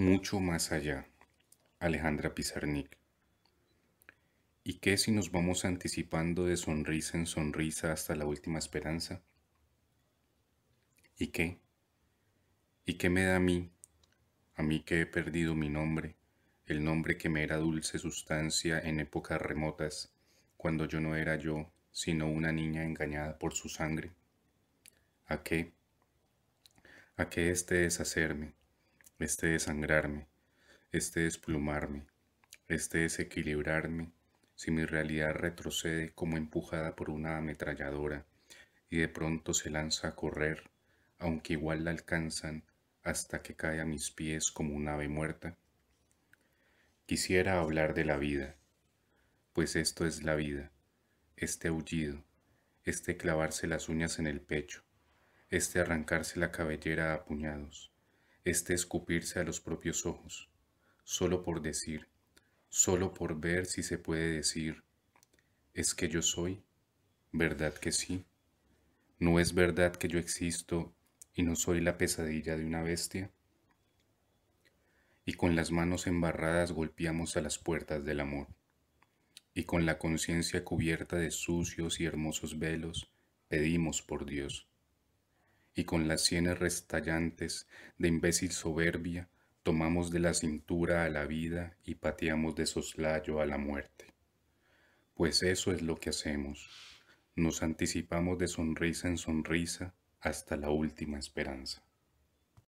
Mucho más allá. Alejandra Pizarnik. ¿Y qué si nos vamos anticipando de sonrisa en sonrisa hasta la última esperanza? ¿Y qué? ¿Y qué me da a mí? A mí que he perdido mi nombre, el nombre que me era dulce sustancia en épocas remotas, cuando yo no era yo, sino una niña engañada por su sangre. ¿A qué? ¿A qué este deshacerme? este desangrarme, este desplumarme, este desequilibrarme, si mi realidad retrocede como empujada por una ametralladora y de pronto se lanza a correr, aunque igual la alcanzan hasta que cae a mis pies como un ave muerta? Quisiera hablar de la vida, pues esto es la vida, este aullido, este clavarse las uñas en el pecho, este arrancarse la cabellera a puñados, este escupirse a los propios ojos, solo por decir, solo por ver si se puede decir, es que yo soy, verdad que sí, no es verdad que yo existo y no soy la pesadilla de una bestia. Y con las manos embarradas golpeamos a las puertas del amor, y con la conciencia cubierta de sucios y hermosos velos pedimos por Dios y con las sienes restallantes de imbécil soberbia, tomamos de la cintura a la vida y pateamos de soslayo a la muerte. Pues eso es lo que hacemos. Nos anticipamos de sonrisa en sonrisa hasta la última esperanza.